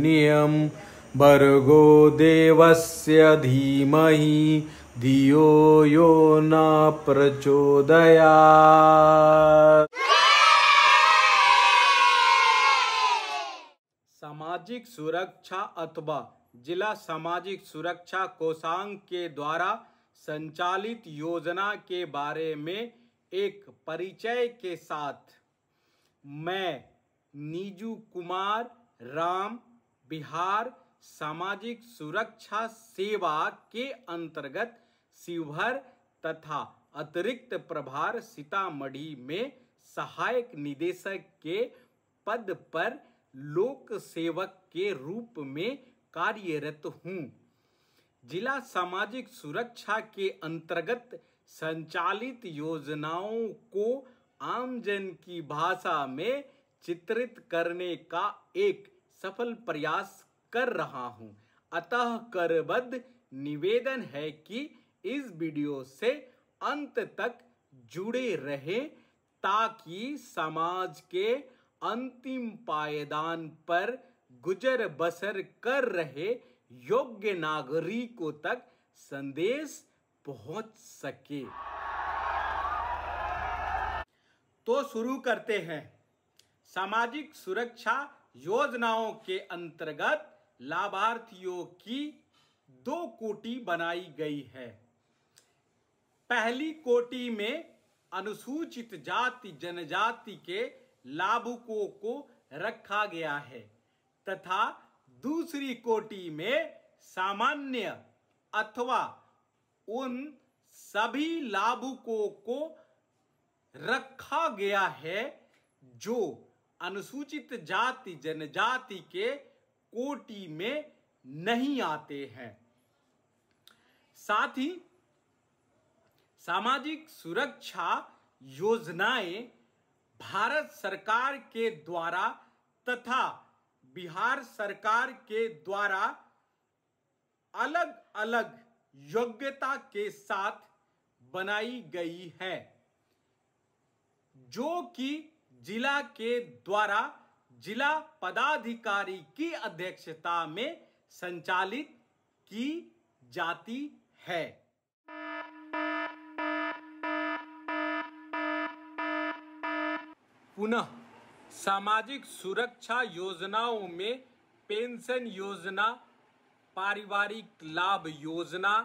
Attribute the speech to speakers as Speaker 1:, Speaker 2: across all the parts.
Speaker 1: नियम भर्गो देवस्य धीमहि धियो यो न प्रचोदया सामाजिक सुरक्षा अथवा जिला सामाजिक सुरक्षा कोषांग के द्वारा संचालित योजना के बारे में एक परिचय के साथ मैं नीजू कुमार राम बिहार सामाजिक सुरक्षा सेवा के अंतर्गत शिवहर तथा अतिरिक्त प्रभार सीतामढ़ी में सहायक निदेशक के पद पर लोक सेवक के रूप में कार्यरत हूँ जिला सामाजिक सुरक्षा के अंतर्गत संचालित योजनाओं को आमजन की भाषा में चित्रित करने का एक सफल प्रयास कर रहा हूँ अतः करबद्ध निवेदन है कि इस वीडियो से अंत तक जुड़े रहें ताकि समाज के अंतिम पायदान पर गुजर बसर कर रहे योग्य नागरिकों तक संदेश पहुंच सके तो शुरू करते हैं सामाजिक सुरक्षा योजनाओं के अंतर्गत लाभार्थियों की दो कोटी बनाई गई है पहली कोटी में अनुसूचित जाति जनजाति के लाभुकों को रखा गया है तथा दूसरी कोटि में सामान्य अथवा उन सभी लाभुकों को रखा गया है जो अनुसूचित जाति जनजाति के कोटि में नहीं आते हैं साथ ही सामाजिक सुरक्षा योजनाएं भारत सरकार के द्वारा तथा बिहार सरकार के द्वारा अलग अलग योग्यता के साथ बनाई गई है जो कि जिला के द्वारा जिला पदाधिकारी की अध्यक्षता में संचालित की जाती है पुनः सामाजिक सुरक्षा योजनाओं में पेंशन योजना पारिवारिक लाभ योजना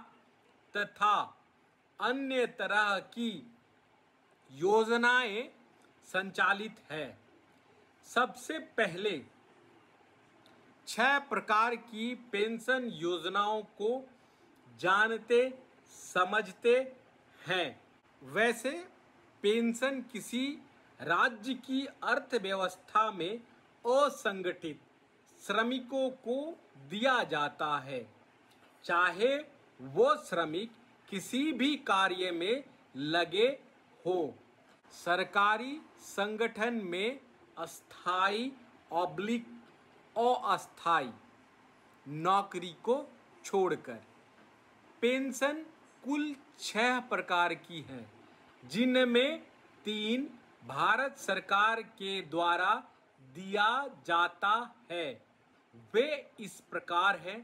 Speaker 1: तथा अन्य तरह की योजनाएं संचालित है सबसे पहले छह प्रकार की पेंशन योजनाओं को जानते समझते हैं वैसे पेंशन किसी राज्य की अर्थव्यवस्था में असंगठित श्रमिकों को दिया जाता है चाहे वो श्रमिक किसी भी कार्य में लगे हो सरकारी संगठन में अस्थाई ऑब्लिक अस्थाई नौकरी को छोड़कर पेंशन कुल छह प्रकार की है जिनमें तीन भारत सरकार के द्वारा दिया जाता है वे इस प्रकार है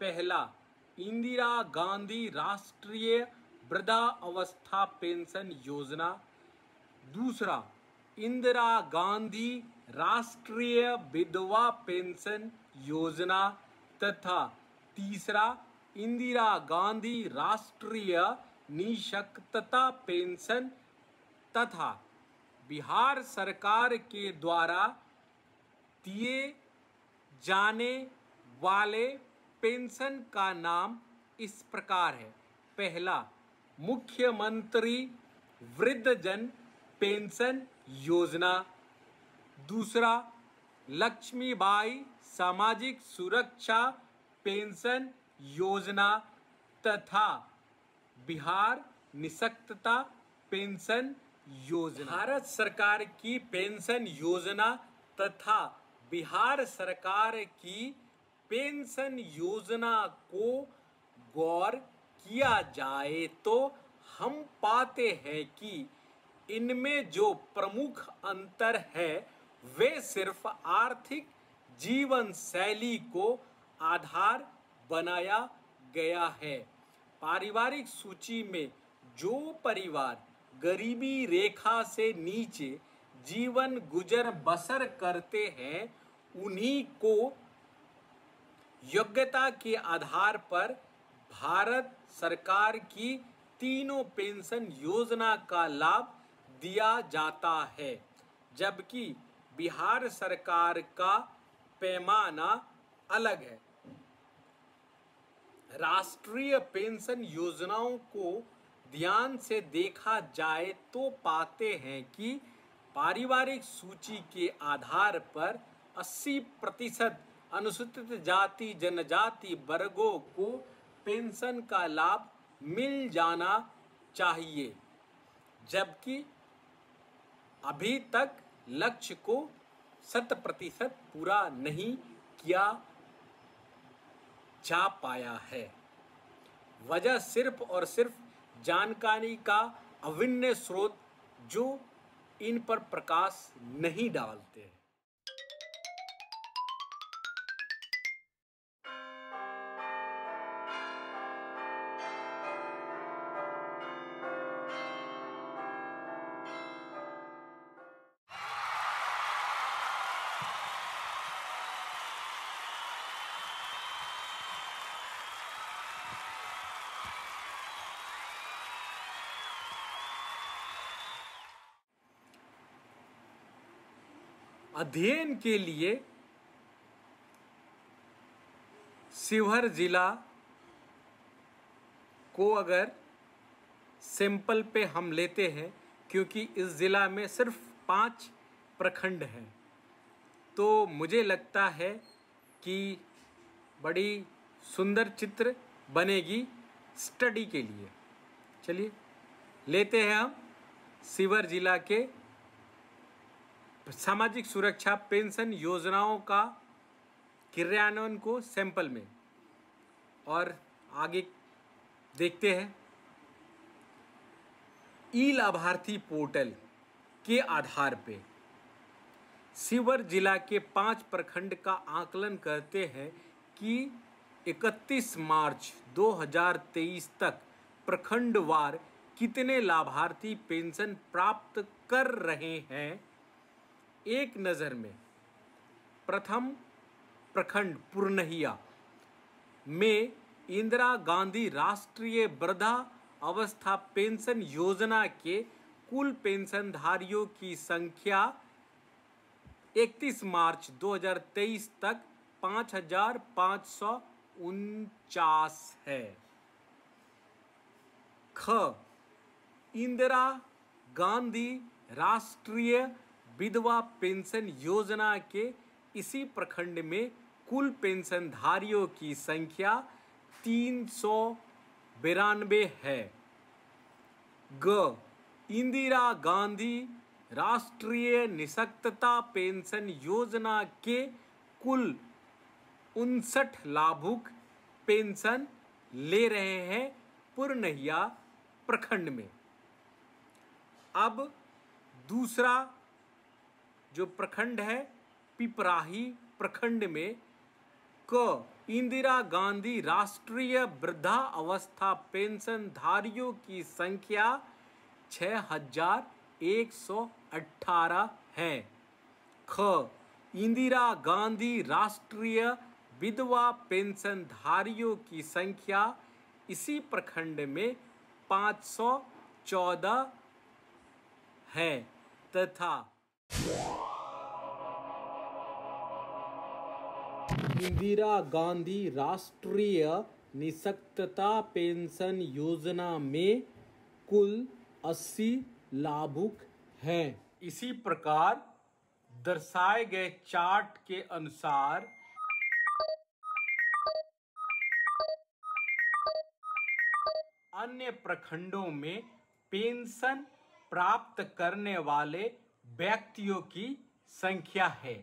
Speaker 1: पहला इंदिरा गांधी राष्ट्रीय वृद्धा अवस्था पेंशन योजना दूसरा इंदिरा गांधी राष्ट्रीय विधवा पेंशन योजना तथा तीसरा इंदिरा गांधी राष्ट्रीय निशक्तता पेंशन तथा बिहार सरकार के द्वारा दिए जाने वाले पेंशन का नाम इस प्रकार है पहला मुख्यमंत्री वृद्धजन पेंशन योजना दूसरा लक्ष्मीबाई सामाजिक सुरक्षा पेंशन योजना तथा बिहार निशक्तता पेंशन योजना भारत सरकार की पेंशन योजना तथा बिहार सरकार की पेंशन योजना को गौर किया जाए तो हम पाते हैं कि इनमें जो प्रमुख अंतर है वे सिर्फ आर्थिक जीवन शैली को आधार बनाया गया है पारिवारिक सूची में जो परिवार गरीबी रेखा से नीचे जीवन गुजर बसर करते हैं उन्हीं को योग्यता के आधार पर भारत सरकार की तीनों पेंशन योजना का लाभ दिया जाता है जबकि बिहार सरकार का पैमाना अलग है राष्ट्रीय पेंशन योजनाओं को ध्यान से देखा जाए तो पाते हैं कि पारिवारिक सूची के आधार पर 80 प्रतिशत अनुसूचित जाति जनजाति वर्गों को पेंशन का लाभ मिल जाना चाहिए जबकि अभी तक लक्ष्य को शत प्रतिशत पूरा नहीं किया जा पाया है वजह सिर्फ और सिर्फ जानकारी का अभिन्न स्रोत जो इन पर प्रकाश नहीं डालते हैं अध्ययन के लिए शिवहर जिला को अगर सैंपल पे हम लेते हैं क्योंकि इस ज़िला में सिर्फ पांच प्रखंड हैं तो मुझे लगता है कि बड़ी सुंदर चित्र बनेगी स्टडी के लिए चलिए लेते हैं हम शिवर जिला के सामाजिक सुरक्षा पेंशन योजनाओं का क्रियान्वयन को सैंपल में और आगे देखते हैं ई लाभार्थी पोर्टल के आधार पे शिवर जिला के पांच प्रखंड का आकलन करते हैं कि 31 मार्च 2023 तक प्रखंडवार कितने लाभार्थी पेंशन प्राप्त कर रहे हैं एक नज़र में प्रथम प्रखंड पुरनहिया में इंदिरा गांधी राष्ट्रीय वृद्धा अवस्था पेंशन योजना के कुल पेंशनधारियों की संख्या 31 मार्च 2023 तक पाँच हजार सौ उनचास है ख इंदिरा गांधी राष्ट्रीय विधवा पेंशन योजना के इसी प्रखंड में कुल पेंशनधारियों की संख्या तीन सौ बिरानबे है ग इंदिरा गांधी राष्ट्रीय निशक्तता पेंशन योजना के कुल उनसठ लाभुक पेंशन ले रहे हैं पुरनहिया प्रखंड में अब दूसरा जो प्रखंड है पिपराही प्रखंड में क इंदिरा गांधी राष्ट्रीय वृद्धा अवस्था पेंशन धारियों की संख्या 6118 है ख इंदिरा गांधी राष्ट्रीय विधवा पेंशन धारियों की संख्या इसी प्रखंड में 514 है तथा इंदिरा गांधी राष्ट्रीय निशक्तता पेंशन योजना में कुल 80 लाभुक हैं इसी प्रकार दर्शाए गए चार्ट के अनुसार अन्य प्रखंडों में पेंशन प्राप्त करने वाले व्यक्तियों की संख्या है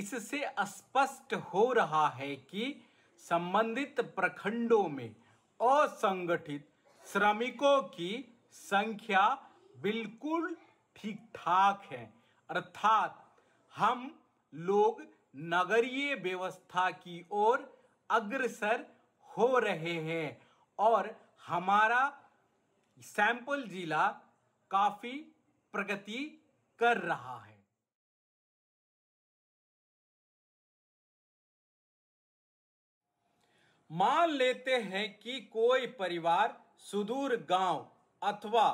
Speaker 1: इससे स्पष्ट हो रहा है कि संबंधित प्रखंडों में असंगठित श्रमिकों की संख्या बिल्कुल ठीक ठाक है अर्थात हम लोग नगरीय व्यवस्था की ओर अग्रसर हो रहे हैं और हमारा सैंपल जिला काफ़ी प्रगति कर रहा है मान लेते हैं कि कोई परिवार सुदूर गांव अथवा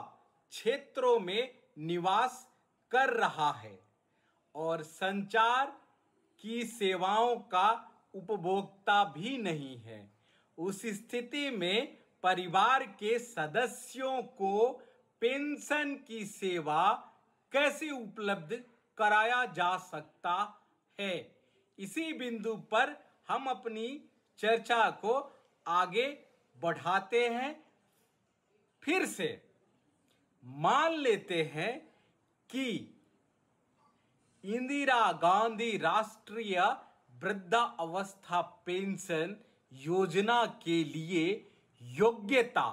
Speaker 1: क्षेत्रों में निवास कर रहा है और संचार की सेवाओं का उपभोक्ता भी नहीं है उस स्थिति में परिवार के सदस्यों को पेंशन की सेवा कैसे उपलब्ध कराया जा सकता है इसी बिंदु पर हम अपनी चर्चा को आगे बढ़ाते हैं फिर से मान लेते हैं कि इंदिरा गांधी राष्ट्रीय वृद्धा अवस्था पेंशन योजना के लिए योग्यता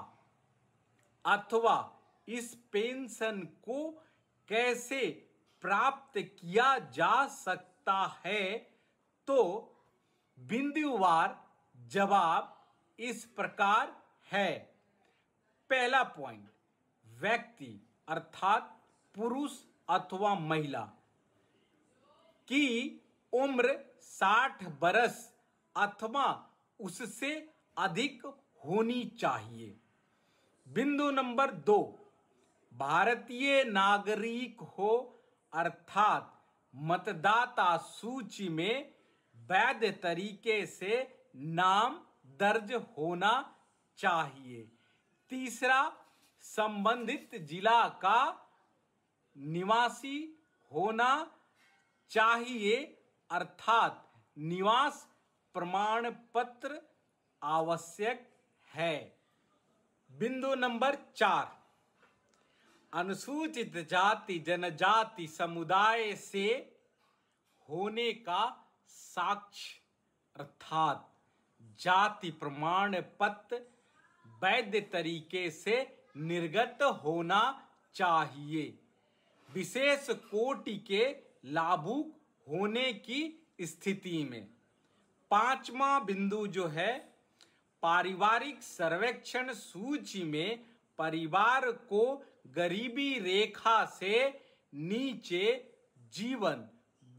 Speaker 1: अथवा इस पेंशन को कैसे प्राप्त किया जा सकता है तो बिंदुवार जवाब इस प्रकार है पहला पॉइंट व्यक्ति अर्थात पुरुष अथवा महिला की उम्र 60 बरस अथवा उससे अधिक होनी चाहिए बिंदु नंबर दो भारतीय नागरिक हो अर्थात मतदाता सूची में वैध तरीके से नाम दर्ज होना चाहिए तीसरा संबंधित जिला का निवासी होना चाहिए अर्थात निवास प्रमाण पत्र आवश्यक है बिंदु नंबर चार अनुसूचित जाति जनजाति समुदाय से होने का साक्ष्य अर्थात जाति प्रमाण पत्र वैध तरीके से निर्गत होना चाहिए विशेष कोटि के लाभुक होने की स्थिति में पांचवा बिंदु जो है पारिवारिक सर्वेक्षण सूची में परिवार को गरीबी रेखा से नीचे जीवन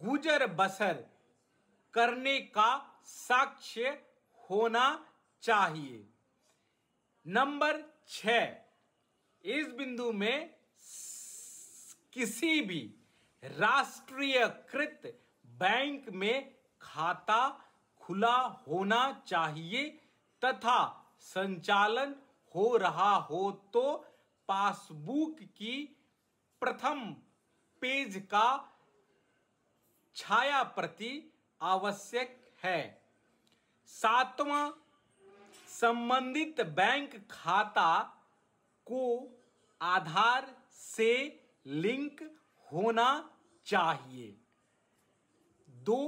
Speaker 1: गुजर बसर करने का साक्ष्य होना चाहिए नंबर छ इस बिंदु में किसी भी राष्ट्रीयकृत बैंक में खाता खुला होना चाहिए तथा संचालन हो रहा हो तो पासबुक की प्रथम पेज का छाया प्रति आवश्यक है सातवा संबंधित बैंक खाता को आधार से लिंक होना चाहिए दो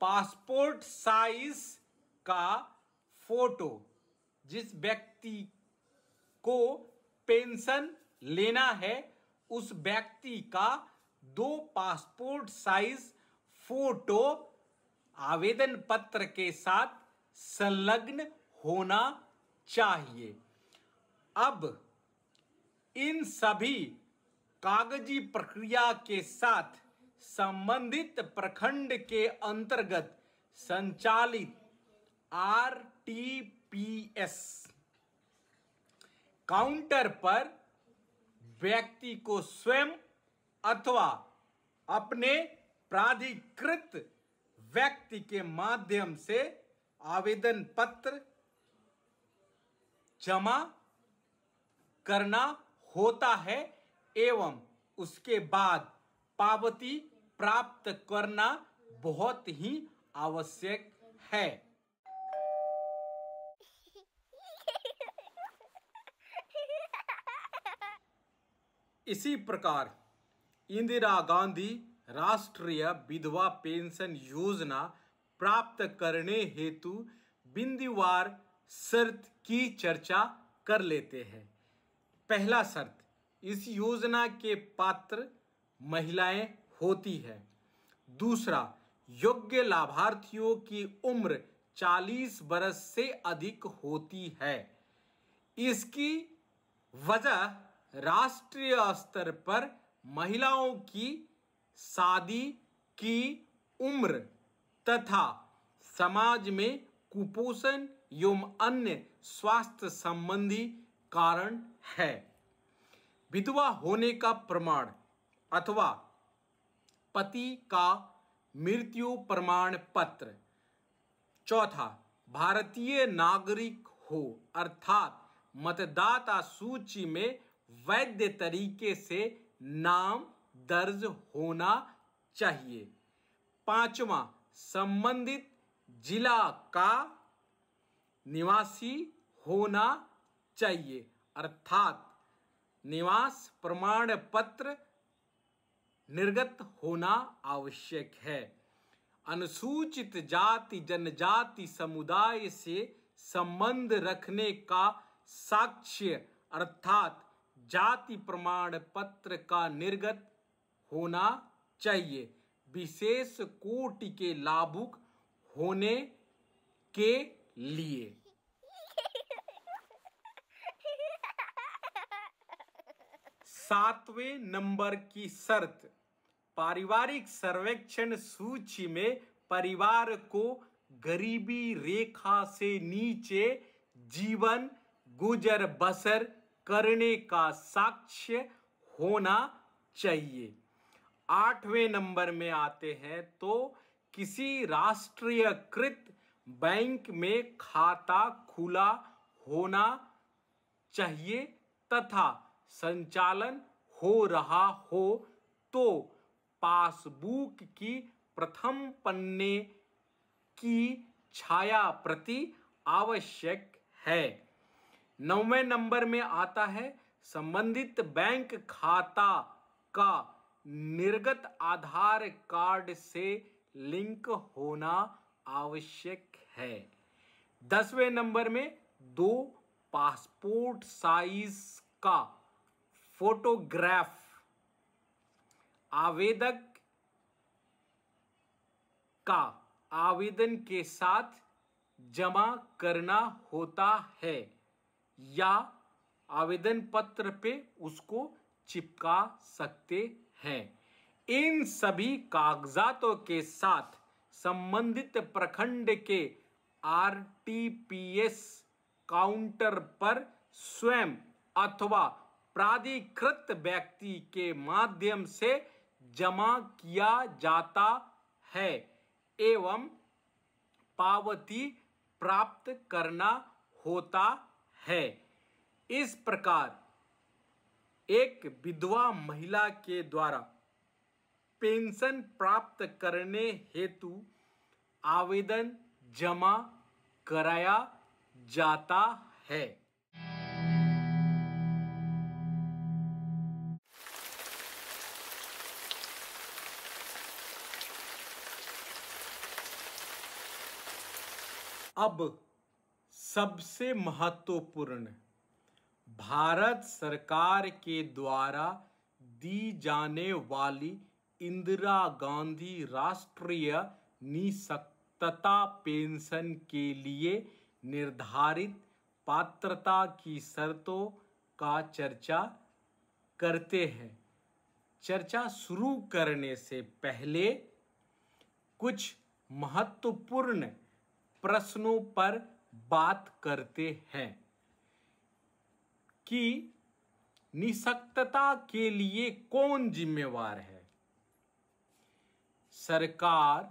Speaker 1: पासपोर्ट साइज का फोटो जिस व्यक्ति को पेंशन लेना है उस व्यक्ति का दो पासपोर्ट साइज फोटो आवेदन पत्र के साथ संलग्न होना चाहिए अब इन सभी कागजी प्रक्रिया के साथ संबंधित प्रखंड के अंतर्गत संचालित R T P S counter पर व्यक्ति को स्वयं अथवा अपने प्राधिकृत व्यक्ति के माध्यम से आवेदन पत्र जमा करना होता है एवं उसके बाद पावती प्राप्त करना बहुत ही आवश्यक है इसी प्रकार इंदिरा गांधी राष्ट्रीय विधवा पेंशन योजना प्राप्त करने हेतु बिंदीवार शर्त की चर्चा कर लेते हैं पहला शर्त इस योजना के पात्र महिलाएं होती है दूसरा योग्य लाभार्थियों की उम्र 40 वर्ष से अधिक होती है इसकी वजह राष्ट्रीय स्तर पर महिलाओं की शादी की उम्र तथा समाज में कुपोषण एवं अन्य स्वास्थ्य संबंधी कारण है विधवा होने का प्रमाण अथवा पति का मृत्यु प्रमाण पत्र चौथा भारतीय नागरिक हो अर्थात मतदाता सूची में वैध तरीके से नाम दर्ज होना चाहिए पांचवा संबंधित जिला का निवासी होना चाहिए अर्थात निवास प्रमाण पत्र निर्गत होना आवश्यक है अनुसूचित जाति जनजाति समुदाय से संबंध रखने का साक्ष्य अर्थात जाति प्रमाण पत्र का निर्गत होना चाहिए विशेष कोटि के लाभुक होने के लिए सातवें नंबर की शर्त पारिवारिक सर्वेक्षण सूची में परिवार को गरीबी रेखा से नीचे जीवन गुजर बसर करने का साक्ष्य होना चाहिए आठवें नंबर में आते हैं तो किसी राष्ट्रीयकृत बैंक में खाता खुला होना चाहिए तथा संचालन हो रहा हो तो पासबुक की प्रथम पन्ने की छाया प्रति आवश्यक है नौवें नंबर में आता है संबंधित बैंक खाता का निर्गत आधार कार्ड से लिंक होना आवश्यक है दसवें नंबर में दो पासपोर्ट साइज का फोटोग्राफ आवेदक का आवेदन के साथ जमा करना होता है या आवेदन पत्र पे उसको चिपका सकते हैं इन सभी कागजातों के साथ संबंधित प्रखंड के आरटीपीएस काउंटर पर स्वयं अथवा प्राधिकृत व्यक्ति के माध्यम से जमा किया जाता है एवं पावती प्राप्त करना होता है इस प्रकार एक विधवा महिला के द्वारा पेंशन प्राप्त करने हेतु आवेदन जमा कराया जाता है अब सबसे महत्वपूर्ण भारत सरकार के द्वारा दी जाने वाली इंदिरा गांधी राष्ट्रीय निशक्तता पेंशन के लिए निर्धारित पात्रता की शर्तों का चर्चा करते हैं चर्चा शुरू करने से पहले कुछ महत्वपूर्ण प्रश्नों पर बात करते हैं कि निशक्तता के लिए कौन जिम्मेवार है सरकार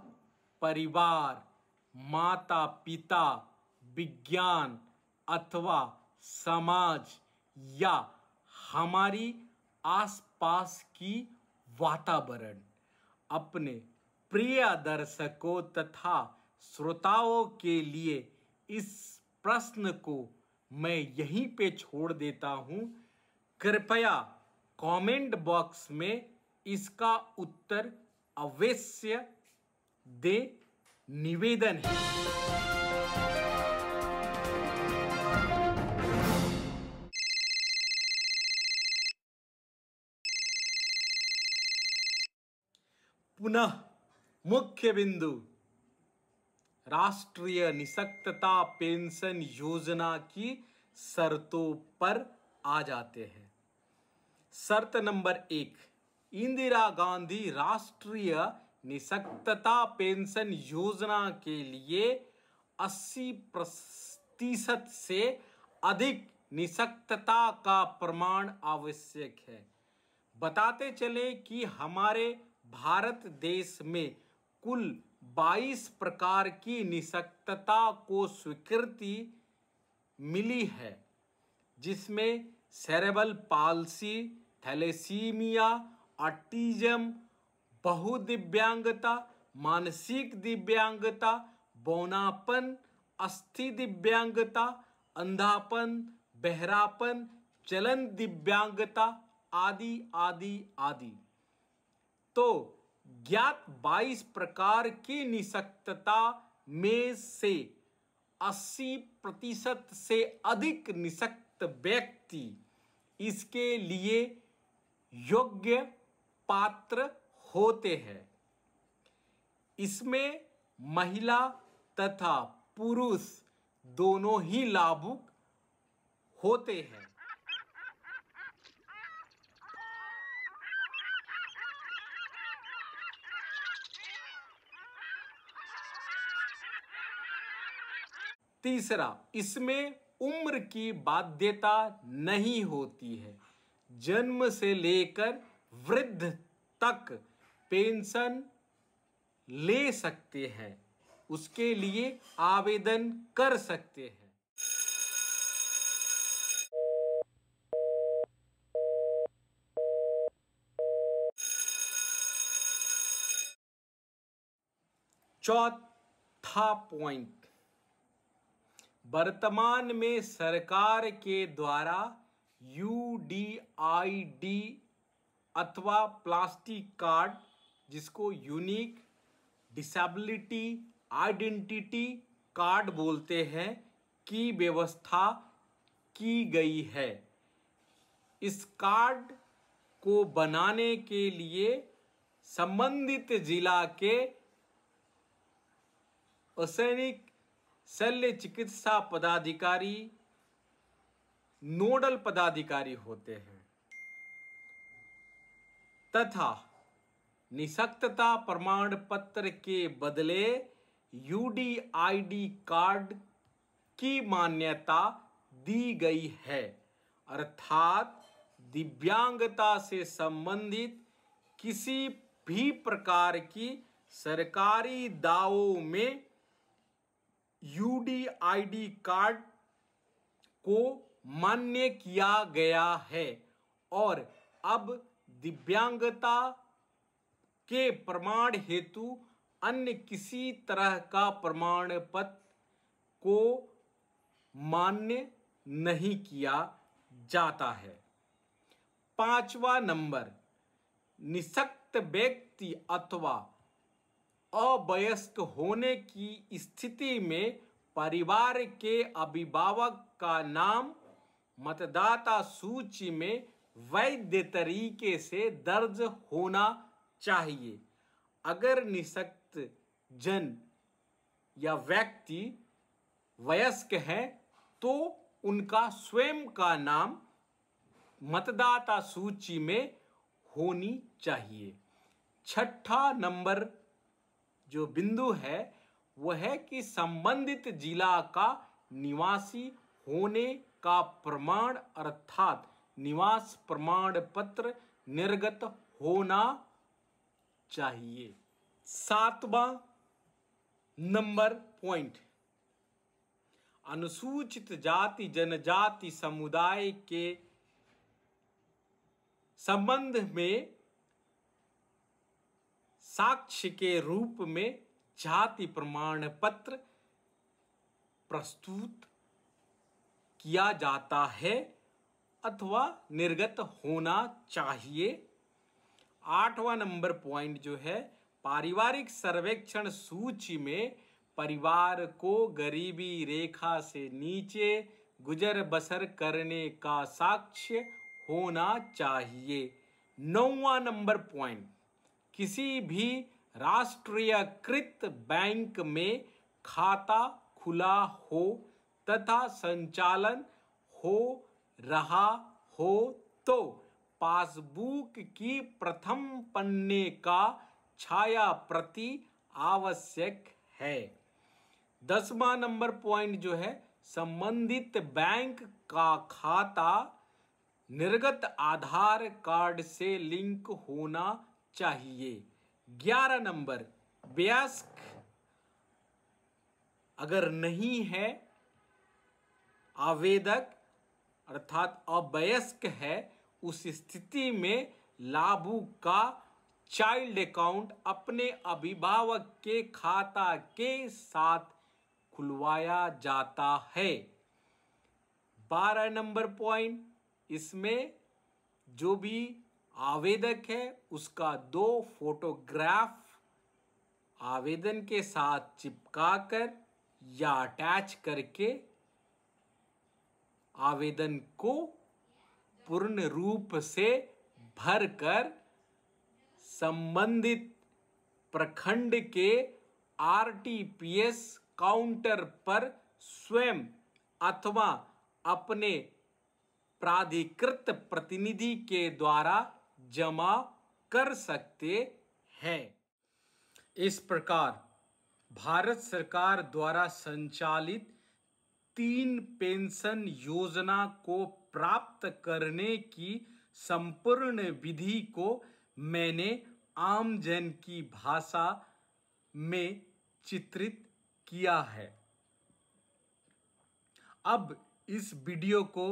Speaker 1: परिवार माता पिता विज्ञान अथवा समाज या हमारी आसपास की वातावरण अपने प्रिय दर्शकों तथा श्रोताओं के लिए इस प्रश्न को मैं यहीं पे छोड़ देता हूं कृपया कमेंट बॉक्स में इसका उत्तर अवश्य दे निवेदन है पुनः मुख्य बिंदु राष्ट्रीय निशक्तता पेंशन योजना की शर्तों पर आ जाते हैं शर्त नंबर एक इंदिरा गांधी राष्ट्रीय निशक्तता पेंशन योजना के लिए 80 प्रतिशत से अधिक निशक्तता का प्रमाण आवश्यक है बताते चले कि हमारे भारत देश में कुल 22 प्रकार की निशक्तता को स्वीकृति मिली है जिसमें सेरेबल पालसी थैलेसीमिया ऑटिज्म बहुदिव्यांगता मानसिक दिव्यांगता बौनापन अस्थि दिव्यांगता अंधापन बहरापन चलन दिव्यांगता आदि आदि आदि तो ज्ञात 22 प्रकार की निशक्तता में से 80 प्रतिशत से अधिक निशक्त व्यक्ति इसके लिए योग्य पात्र होते हैं इसमें महिला तथा पुरुष दोनों ही लाभुक होते हैं तीसरा इसमें उम्र की बाध्यता नहीं होती है जन्म से लेकर वृद्ध तक पेंशन ले सकते हैं उसके लिए आवेदन कर सकते हैं चौथा पॉइंट वर्तमान में सरकार के द्वारा यू डी आई डी अथवा प्लास्टिक कार्ड जिसको यूनिक डिसेबिलिटी आइडेंटिटी कार्ड बोलते हैं की व्यवस्था की गई है इस कार्ड को बनाने के लिए संबंधित जिला के असैनिक शल्य चिकित्सा पदाधिकारी नोडल पदाधिकारी होते हैं तथा निशक्तता प्रमाण पत्र के बदले यूडीआईडी कार्ड की मान्यता दी गई है अर्थात दिव्यांगता से संबंधित किसी भी प्रकार की सरकारी दावों में यूडीआईडी कार्ड को मान्य किया गया है और अब दिव्यांगता के प्रमाण हेतु अन्य किसी तरह का प्रमाण पत्र को मान्य नहीं किया जाता है पांचवा नंबर निशक्त व्यक्ति अथवा अवयस्क होने की स्थिति में परिवार के अभिभावक का नाम मतदाता सूची में वैध तरीके से दर्ज होना चाहिए अगर निशक्त जन या व्यक्ति वयस्क है तो उनका स्वयं का नाम मतदाता सूची में होनी चाहिए छठा नंबर जो बिंदु है वह है कि संबंधित जिला का निवासी होने का प्रमाण अर्थात निवास प्रमाण पत्र निर्गत होना चाहिए सातवां नंबर पॉइंट अनुसूचित जाति जनजाति समुदाय के संबंध में साक्ष्य के रूप में जाति प्रमाण पत्र प्रस्तुत किया जाता है अथवा निर्गत होना चाहिए आठवां नंबर पॉइंट जो है पारिवारिक सर्वेक्षण सूची में परिवार को गरीबी रेखा से नीचे गुजर बसर करने का साक्ष्य होना चाहिए नौवा नंबर पॉइंट किसी भी राष्ट्रीयकृत बैंक में खाता खुला हो तथा संचालन हो रहा हो तो पासबुक की प्रथम पन्ने का छाया प्रति आवश्यक है दसवा नंबर पॉइंट जो है संबंधित बैंक का खाता निर्गत आधार कार्ड से लिंक होना चाहिए ग्यारह नंबर ब्यास्क अगर नहीं है आवेदक अर्थात अवयस्क है उस स्थिति में लाभू का चाइल्ड अकाउंट अपने अभिभावक के खाता के साथ खुलवाया जाता है बारह नंबर पॉइंट इसमें जो भी आवेदक है उसका दो फोटोग्राफ आवेदन के साथ चिपका कर या अटैच करके आवेदन को पूर्ण रूप से भरकर संबंधित प्रखंड के आरटीपीएस काउंटर पर स्वयं अथवा अपने प्राधिकृत प्रतिनिधि के द्वारा जमा कर सकते हैं इस प्रकार भारत सरकार द्वारा संचालित तीन पेंशन योजना को प्राप्त करने की संपूर्ण विधि को मैंने आम जन की भाषा में चित्रित किया है अब इस वीडियो को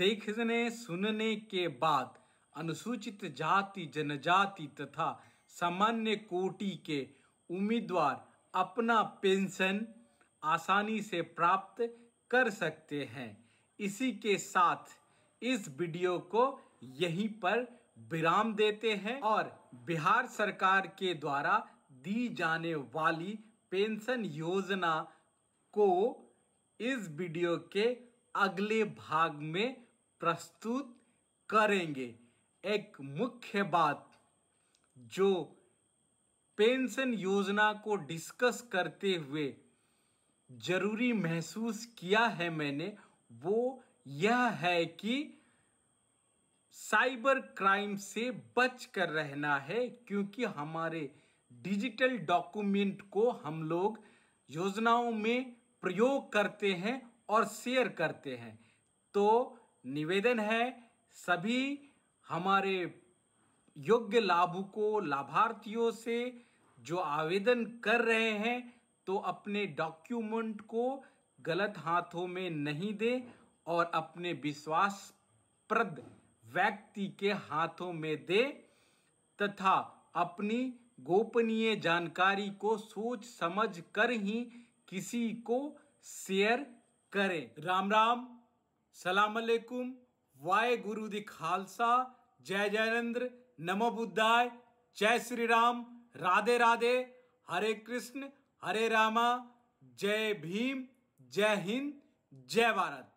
Speaker 1: देखने सुनने के बाद अनुसूचित जाति जनजाति तथा सामान्य कोटि के उम्मीदवार अपना पेंशन आसानी से प्राप्त कर सकते हैं इसी के साथ इस वीडियो को यहीं पर विराम देते हैं और बिहार सरकार के द्वारा दी जाने वाली पेंशन योजना को इस वीडियो के अगले भाग में प्रस्तुत करेंगे एक मुख्य बात जो पेंशन योजना को डिस्कस करते हुए जरूरी महसूस किया है मैंने वो यह है कि साइबर क्राइम से बच कर रहना है क्योंकि हमारे डिजिटल डॉक्यूमेंट को हम लोग योजनाओं में प्रयोग करते हैं और शेयर करते हैं तो निवेदन है सभी हमारे योग्य लाभुकों लाभार्थियों से जो आवेदन कर रहे हैं तो अपने डॉक्यूमेंट को गलत हाथों में नहीं दे और अपने विश्वासप्रद व्यक्ति के हाथों में दे तथा अपनी गोपनीय जानकारी को सोच समझ कर ही किसी को शेयर करें राम राम सलाम अलैकुम वाहे गुरु दी खालसा जय जयनंद्र नमो बुद्धाय जय श्री राम राधे राधे हरे कृष्ण हरे रामा जय भीम जय हिंद जय भारत